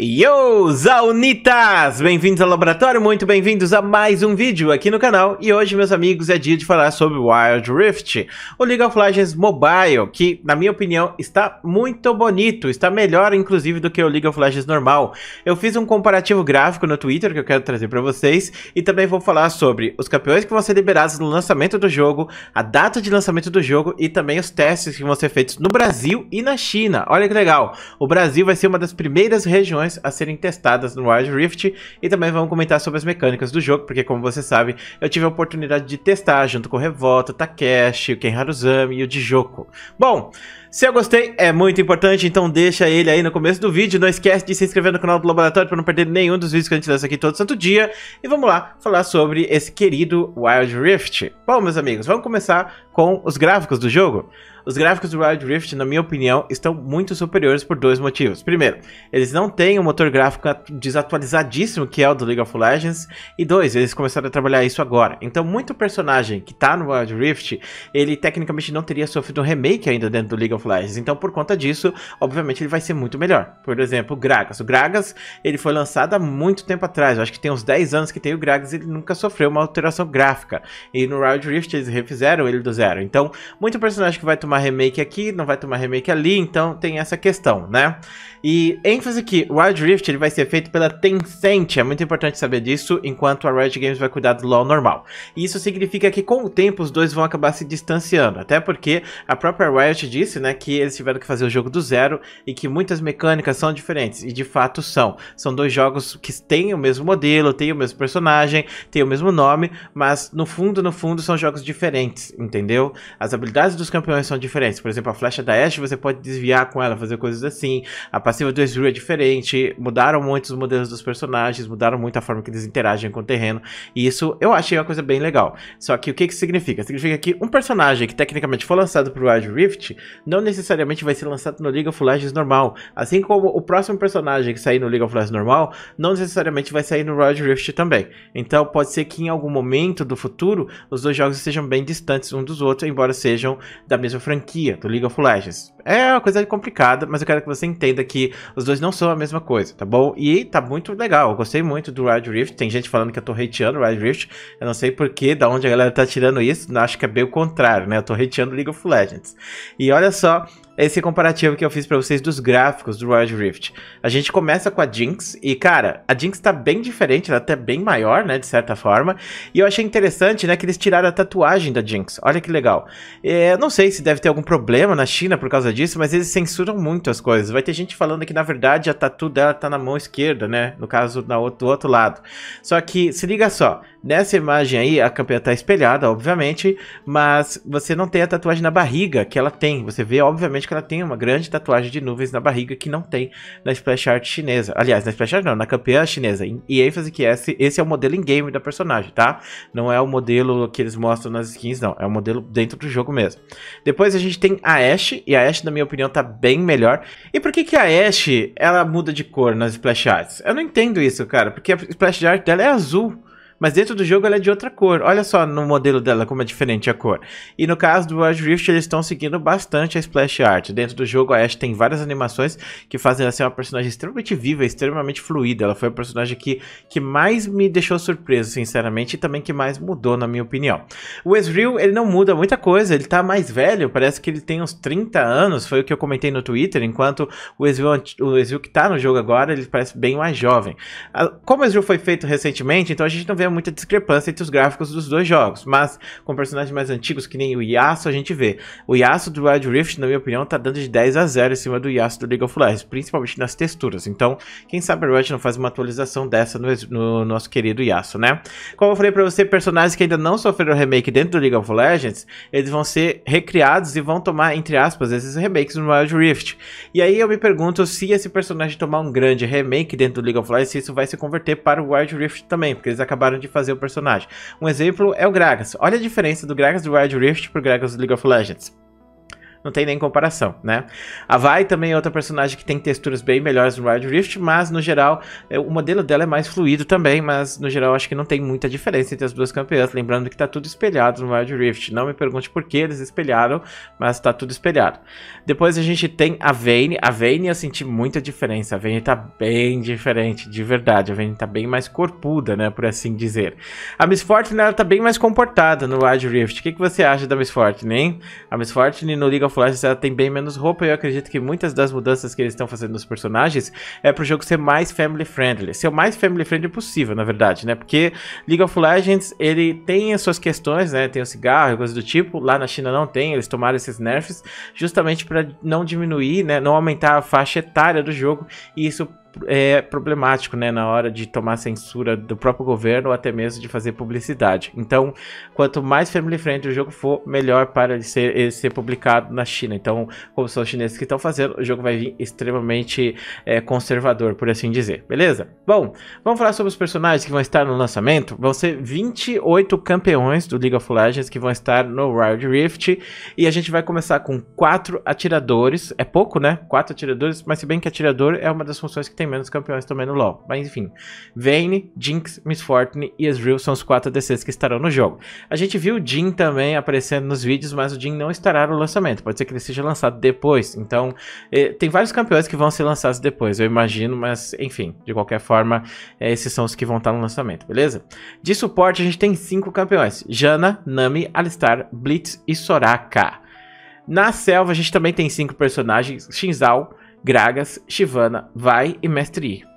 Yo, Zaunitas! Bem-vindos ao laboratório, muito bem-vindos a mais um vídeo aqui no canal. E hoje, meus amigos, é dia de falar sobre Wild Rift, o League of Legends Mobile, que, na minha opinião, está muito bonito, está melhor, inclusive, do que o League of Legends normal. Eu fiz um comparativo gráfico no Twitter que eu quero trazer para vocês e também vou falar sobre os campeões que vão ser liberados no lançamento do jogo, a data de lançamento do jogo e também os testes que vão ser feitos no Brasil e na China. Olha que legal! O Brasil vai ser uma das primeiras regiões a serem testadas no Wild Rift e também vamos comentar sobre as mecânicas do jogo, porque como você sabe, eu tive a oportunidade de testar junto com o Revolta, Takeshi, o Ken Haruzami e o Dijoko. Bom, se eu gostei é muito importante, então deixa ele aí no começo do vídeo, não esquece de se inscrever no canal do Laboratório para não perder nenhum dos vídeos que a gente lança aqui todo santo dia, e vamos lá falar sobre esse querido Wild Rift. Bom, meus amigos, vamos começar com os gráficos do jogo. Os gráficos do Wild Rift, na minha opinião, estão muito superiores por dois motivos. Primeiro, eles não têm um motor gráfico desatualizadíssimo que é o do League of Legends. E dois, eles começaram a trabalhar isso agora. Então, muito personagem que tá no Wild Rift, ele tecnicamente não teria sofrido um remake ainda dentro do League of Legends. Então, por conta disso, obviamente ele vai ser muito melhor. Por exemplo, o Gragas. O Gragas, ele foi lançado há muito tempo atrás. Eu acho que tem uns 10 anos que tem o Gragas e ele nunca sofreu uma alteração gráfica. E no Wild Rift eles refizeram ele do zero. Então, muito personagem que vai tomar tomar remake aqui, não vai tomar remake ali, então tem essa questão, né? E ênfase que o Wild Rift ele vai ser feito pela Tencent, é muito importante saber disso, enquanto a Riot Games vai cuidar do LoL normal. E isso significa que com o tempo os dois vão acabar se distanciando, até porque a própria Riot disse, né, que eles tiveram que fazer o jogo do zero e que muitas mecânicas são diferentes, e de fato são. São dois jogos que têm o mesmo modelo, têm o mesmo personagem, têm o mesmo nome, mas no fundo, no fundo são jogos diferentes, entendeu? As habilidades dos campeões são diferentes, diferentes. Por exemplo, a flecha da Ashe você pode desviar com ela, fazer coisas assim. A passiva do Ezreal é diferente. Mudaram muito os modelos dos personagens, mudaram muito a forma que eles interagem com o terreno. E isso eu achei uma coisa bem legal. Só que o que, que significa? Significa que um personagem que tecnicamente for lançado pro Wild Rift não necessariamente vai ser lançado no League of Legends normal. Assim como o próximo personagem que sair no League of Legends normal não necessariamente vai sair no Wild Rift também. Então pode ser que em algum momento do futuro os dois jogos sejam bem distantes um dos outros, embora sejam da mesma franquia franquia do League of Legends. É uma coisa complicada, mas eu quero que você entenda que os dois não são a mesma coisa, tá bom? E tá muito legal, eu gostei muito do Wild Rift. Tem gente falando que eu tô hateando o Wild Rift. Eu não sei porquê, da onde a galera tá tirando isso. Acho que é bem o contrário, né? Eu tô hateando o League of Legends. E olha só, esse comparativo que eu fiz para vocês dos gráficos do Wild Rift. A gente começa com a Jinx e, cara, a Jinx tá bem diferente, ela é bem maior, né, de certa forma. E eu achei interessante, né, que eles tiraram a tatuagem da Jinx. Olha que legal. É, não sei se deve ter algum problema na China por causa disso, mas eles censuram muito as coisas. Vai ter gente falando que, na verdade, a tatu dela tá na mão esquerda, né, no caso na, do outro lado. Só que, se liga só, nessa imagem aí, a campeã tá espelhada, obviamente, mas você não tem a tatuagem na barriga que ela tem. Você vê, obviamente, que ela tem uma grande tatuagem de nuvens na barriga que não tem na splash art chinesa. Aliás, na splash art não, na campeã chinesa. E ênfase que esse, esse é o modelo em game da personagem, tá? Não é o modelo que eles mostram nas skins, não. É o modelo dentro do jogo mesmo. Depois a gente tem a Ashe, e a Ashe, na minha opinião, tá bem melhor. E por que que a Ashe, ela muda de cor nas splash arts? Eu não entendo isso, cara, porque a splash art dela é azul mas dentro do jogo ela é de outra cor. Olha só no modelo dela como é diferente a cor. E no caso do Wild Rift, eles estão seguindo bastante a splash art. Dentro do jogo, a Ash tem várias animações que fazem ela ser uma personagem extremamente viva, extremamente fluida. Ela foi a personagem que, que mais me deixou surpreso, sinceramente, e também que mais mudou, na minha opinião. O Ezreal, ele não muda muita coisa, ele tá mais velho, parece que ele tem uns 30 anos, foi o que eu comentei no Twitter, enquanto o Ezreal, o Ezreal que tá no jogo agora, ele parece bem mais jovem. Como o Ezreal foi feito recentemente, então a gente não vê muita discrepância entre os gráficos dos dois jogos, mas com personagens mais antigos que nem o Yasuo a gente vê. O Yasuo do Wild Rift, na minha opinião, tá dando de 10 a 0 em cima do Yasuo do League of Legends, principalmente nas texturas. Então, quem sabe a Riot não faz uma atualização dessa no, no nosso querido Yasuo, né? Como eu falei para você, personagens que ainda não sofreram remake dentro do League of Legends, eles vão ser recriados e vão tomar, entre aspas, esses remakes no Wild Rift. E aí eu me pergunto se esse personagem tomar um grande remake dentro do League of Legends, se isso vai se converter para o Wild Rift também, porque eles acabaram de fazer o personagem. Um exemplo é o Gragas. Olha a diferença do Gragas do Wild Rift pro Gragas do League of Legends não tem nem comparação, né? A Vai também é outra personagem que tem texturas bem melhores no Wild Rift, mas no geral é, o modelo dela é mais fluido também, mas no geral acho que não tem muita diferença entre as duas campeãs, lembrando que tá tudo espelhado no Wild Rift. Não me pergunte por que eles espelharam, mas tá tudo espelhado. Depois a gente tem a Vayne. A Vayne eu senti muita diferença. A Vayne tá bem diferente, de verdade. A Vayne tá bem mais corpuda, né, por assim dizer. A Miss Fortune ela tá bem mais comportada no Wild Rift. O que, que você acha da Miss Fortune, hein? A Miss Fortune no League Legends ela tem bem menos roupa e eu acredito que muitas das mudanças que eles estão fazendo nos personagens é pro jogo ser mais family friendly. Ser o mais family friendly possível, na verdade, né? Porque League of Legends, ele tem as suas questões, né? Tem o cigarro e coisas do tipo. Lá na China não tem, eles tomaram esses nerfs justamente para não diminuir, né? Não aumentar a faixa etária do jogo e isso é, problemático, né, na hora de tomar censura do próprio governo ou até mesmo de fazer publicidade. Então, quanto mais family friendly o jogo for, melhor para ele ser, ele ser publicado na China. Então, como são os chineses que estão fazendo, o jogo vai vir extremamente é, conservador, por assim dizer, beleza? Bom, vamos falar sobre os personagens que vão estar no lançamento. Vão ser 28 campeões do League of Legends que vão estar no Wild Rift e a gente vai começar com quatro atiradores. É pouco, né? Quatro atiradores, mas se bem que atirador é uma das funções que tem menos campeões também no LoL. Mas enfim, Vayne, Jinx, Miss Fortune e Ezreal são os quatro ADCs que estarão no jogo. A gente viu o Jin também aparecendo nos vídeos, mas o Jin não estará no lançamento. Pode ser que ele seja lançado depois. Então, eh, tem vários campeões que vão ser lançados depois, eu imagino, mas enfim, de qualquer forma, eh, esses são os que vão estar no lançamento, beleza? De suporte, a gente tem cinco campeões: Janna, Nami, Alistar, Blitz e Soraka. Na selva, a gente também tem cinco personagens: Shinzal, Gragas, Shivana, Vai e Mestre I.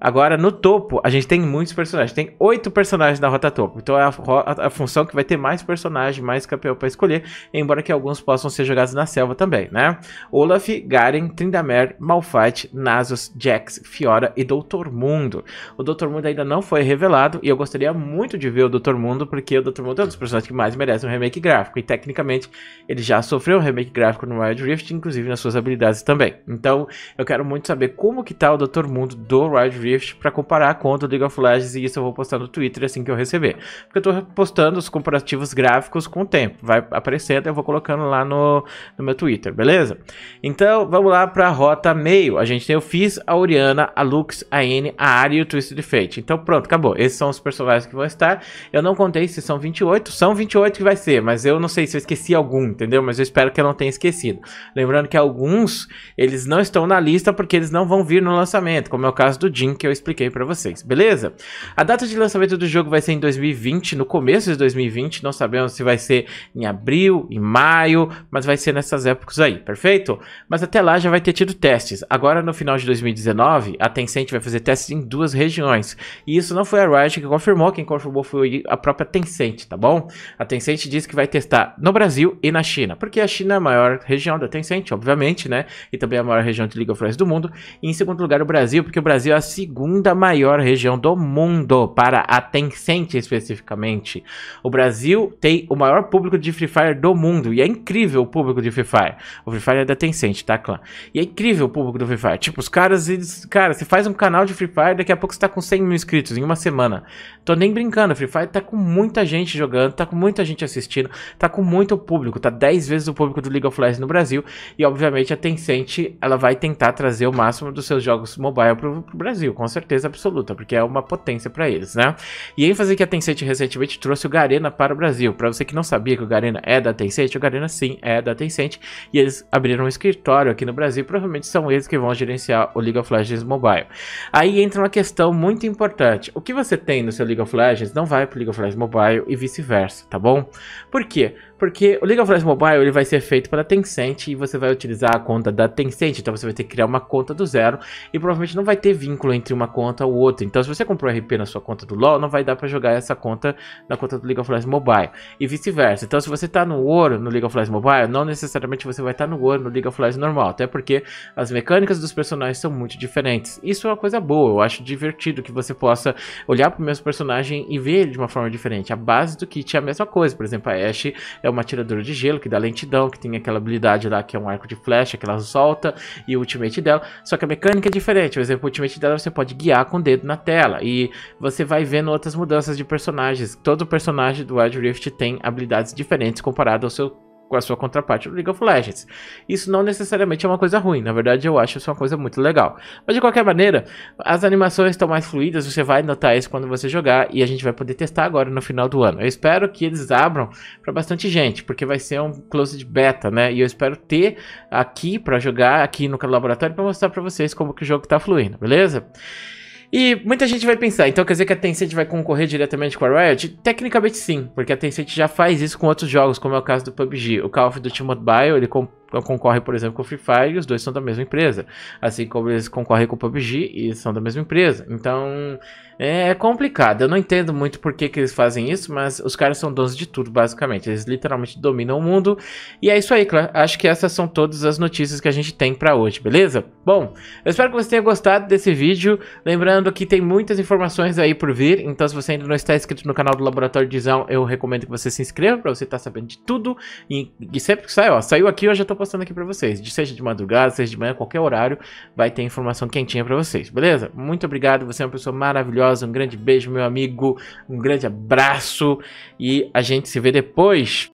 Agora, no topo, a gente tem muitos personagens. Tem oito personagens na rota topo. Então é a, a, a função que vai ter mais personagem, mais campeão para escolher. Embora que alguns possam ser jogados na selva também, né? Olaf, Garen, Trindamer Malphite, Nasus, Jax, Fiora e Doutor Mundo. O Doutor Mundo ainda não foi revelado e eu gostaria muito de ver o Doutor Mundo, porque o Doutor Mundo é um dos personagens que mais merece um remake gráfico. E tecnicamente, ele já sofreu um remake gráfico no Wild Rift, inclusive nas suas habilidades também. Então, eu quero muito saber como que tá o Doutor Mundo do Wild Rift Rift para comparar com o do League of Legends e isso eu vou postar no Twitter assim que eu receber. Porque eu tô postando os comparativos gráficos com o tempo, vai aparecendo eu vou colocando lá no, no meu Twitter, beleza? Então, vamos lá para a rota meio. A gente tem o Fizz, a Oriana, a Lux, a N, a Ari e o Twisted Fate. Então, pronto, acabou. Esses são os personagens que vão estar. Eu não contei se são 28, são 28 que vai ser, mas eu não sei se eu esqueci algum, entendeu? Mas eu espero que eu não tenha esquecido. Lembrando que alguns, eles não estão na lista porque eles não vão vir no lançamento, como é o caso do Jin, que eu expliquei para vocês, beleza? A data de lançamento do jogo vai ser em 2020, no começo de 2020, não sabemos se vai ser em abril, em maio, mas vai ser nessas épocas aí, perfeito? Mas até lá já vai ter tido testes. Agora no final de 2019, a Tencent vai fazer testes em duas regiões. E isso não foi a Riot que confirmou, quem confirmou foi a própria Tencent, tá bom? A Tencent disse que vai testar no Brasil e na China, porque a China é a maior região da Tencent, obviamente, né? E também é a maior região de League of Legends do mundo. E em segundo lugar o Brasil, porque o Brasil é a segunda segunda maior região do mundo para a Tencent especificamente. O Brasil tem o maior público de Free Fire do mundo e é incrível o público de Free Fire. O Free Fire é da Tencent, tá, clã? E é incrível o público do Free Fire. Tipo, os caras, eles, cara, você faz um canal de Free Fire, daqui a pouco você tá com 100 mil inscritos em uma semana. Tô nem brincando, Free Fire tá com muita gente jogando, tá com muita gente assistindo, tá com muito público, tá 10 vezes o público do League of Legends no Brasil e obviamente a Tencent, ela vai tentar trazer o máximo dos seus jogos mobile pro, pro Brasil, com certeza absoluta, porque é uma potência para eles, né? E em ênfase que a Tencent recentemente trouxe o Garena para o Brasil. Para você que não sabia que o Garena é da Tencent, o Garena sim é da Tencent, e eles abriram um escritório aqui no Brasil, provavelmente são eles que vão gerenciar o League of Legends Mobile. Aí entra uma questão muito importante. O que você tem no seu League of Legends não vai para o League of Legends Mobile e vice-versa, tá bom? Por quê? Porque o League of Legends Mobile ele vai ser feito pela Tencent e você vai utilizar a conta da Tencent, então você vai ter que criar uma conta do zero e provavelmente não vai ter vínculo entre uma conta ou outra. Então se você comprou RP na sua conta do LoL, não vai dar para jogar essa conta na conta do League of Legends Mobile e vice-versa. Então se você tá no ouro no League of Legends Mobile, não necessariamente você vai estar tá no ouro no League of Legends normal, até porque as mecânicas dos personagens são muito diferentes. Isso é uma coisa boa, eu acho divertido que você possa olhar pro mesmo personagem e ver ele de uma forma diferente. A base do kit é a mesma coisa, por exemplo, a Ashe é é uma atiradora de gelo, que dá lentidão, que tem aquela habilidade lá que é um arco de flecha que ela solta, e o ultimate dela. Só que a mecânica é diferente. Por exemplo, o ultimate dela você pode guiar com o dedo na tela. E você vai vendo outras mudanças de personagens. Todo personagem do Wild Rift tem habilidades diferentes comparado ao seu com a sua contraparte do League of Legends. Isso não necessariamente é uma coisa ruim, na verdade eu acho isso uma coisa muito legal. Mas de qualquer maneira, as animações estão mais fluídas, você vai notar isso quando você jogar e a gente vai poder testar agora no final do ano. Eu espero que eles abram para bastante gente, porque vai ser um closed beta, né? E eu espero ter aqui para jogar aqui no laboratório para mostrar para vocês como que o jogo está fluindo, beleza? E muita gente vai pensar, então quer dizer que a Tencent vai concorrer diretamente com a Riot? Tecnicamente sim, porque a Tencent já faz isso com outros jogos, como é o caso do PUBG. O Call of Duty Mobile, ele comprou então, concorre, por exemplo, com o Free Fire e os dois são da mesma empresa. Assim como eles concorrem com o PUBG e são da mesma empresa. Então, é, é complicado. Eu não entendo muito por que, que eles fazem isso, mas os caras são donos de tudo, basicamente. Eles literalmente dominam o mundo. E é isso aí, claro. Acho que essas são todas as notícias que a gente tem para hoje, beleza? Bom, eu espero que você tenha gostado desse vídeo. Lembrando que tem muitas informações aí por vir. Então, se você ainda não está inscrito no canal do Laboratório de Visão, eu recomendo que você se inscreva para você estar tá sabendo de tudo. E, e sempre que sai, ó, saiu aqui, eu já tô postando aqui para vocês. Seja de madrugada, seja de manhã, qualquer horário, vai ter informação quentinha para vocês, beleza? Muito obrigado, você é uma pessoa maravilhosa. Um grande beijo, meu amigo. Um grande abraço. E a gente se vê depois.